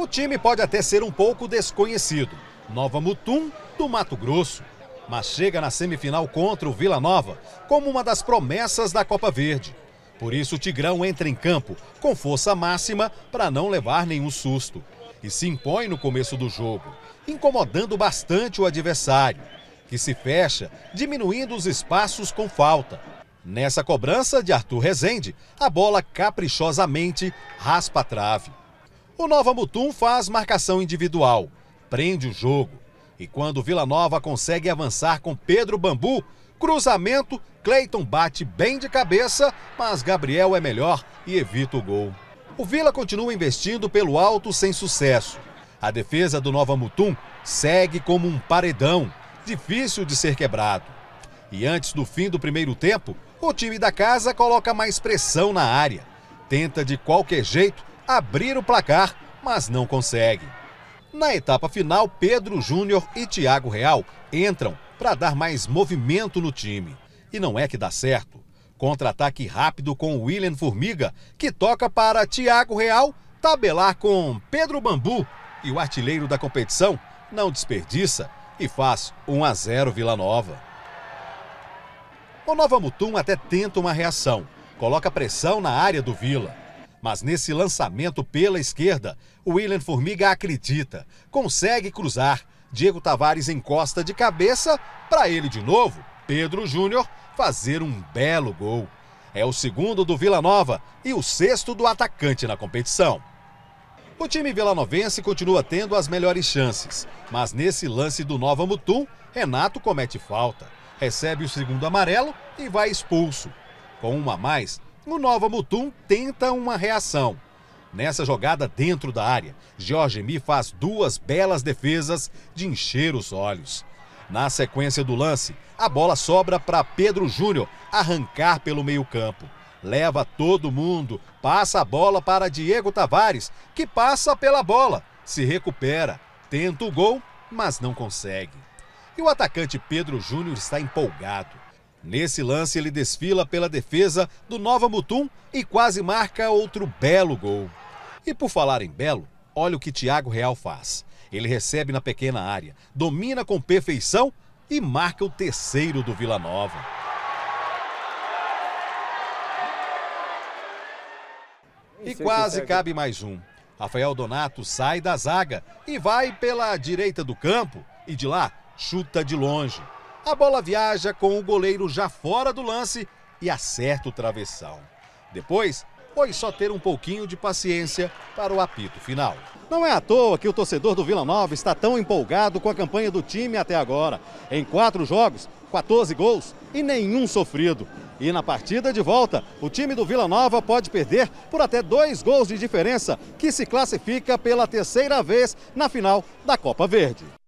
O time pode até ser um pouco desconhecido. Nova Mutum, do Mato Grosso. Mas chega na semifinal contra o Vila Nova como uma das promessas da Copa Verde. Por isso, o Tigrão entra em campo com força máxima para não levar nenhum susto. E se impõe no começo do jogo, incomodando bastante o adversário, que se fecha, diminuindo os espaços com falta. Nessa cobrança de Arthur Rezende, a bola caprichosamente raspa a trave. O Nova Mutum faz marcação individual, prende o jogo. E quando o Vila Nova consegue avançar com Pedro Bambu, cruzamento, Cleiton bate bem de cabeça, mas Gabriel é melhor e evita o gol. O Vila continua investindo pelo alto sem sucesso. A defesa do Nova Mutum segue como um paredão, difícil de ser quebrado. E antes do fim do primeiro tempo, o time da casa coloca mais pressão na área. Tenta de qualquer jeito abrir o placar, mas não consegue. Na etapa final, Pedro Júnior e Thiago Real entram para dar mais movimento no time. E não é que dá certo. Contra-ataque rápido com William Formiga, que toca para Thiago Real tabelar com Pedro Bambu. E o artilheiro da competição não desperdiça e faz 1 a 0 Vila Nova. O Nova Mutum até tenta uma reação, coloca pressão na área do Vila. Mas nesse lançamento pela esquerda, o William Formiga acredita, consegue cruzar. Diego Tavares encosta de cabeça para ele de novo, Pedro Júnior, fazer um belo gol. É o segundo do Vila Nova e o sexto do atacante na competição. O time vilanovense continua tendo as melhores chances, mas nesse lance do Nova Mutum, Renato comete falta, recebe o segundo amarelo e vai expulso. Com uma a mais, o Nova Mutum tenta uma reação. Nessa jogada dentro da área, Mi faz duas belas defesas de encher os olhos. Na sequência do lance, a bola sobra para Pedro Júnior arrancar pelo meio-campo. Leva todo mundo, passa a bola para Diego Tavares, que passa pela bola, se recupera, tenta o gol, mas não consegue. E o atacante Pedro Júnior está empolgado Nesse lance, ele desfila pela defesa do Nova Mutum e quase marca outro belo gol. E por falar em belo, olha o que Thiago Real faz. Ele recebe na pequena área, domina com perfeição e marca o terceiro do Vila Nova. E quase cabe mais um. Rafael Donato sai da zaga e vai pela direita do campo e de lá chuta de longe. A bola viaja com o goleiro já fora do lance e acerta o travessão. Depois, foi só ter um pouquinho de paciência para o apito final. Não é à toa que o torcedor do Vila Nova está tão empolgado com a campanha do time até agora. Em quatro jogos, 14 gols e nenhum sofrido. E na partida de volta, o time do Vila Nova pode perder por até dois gols de diferença, que se classifica pela terceira vez na final da Copa Verde.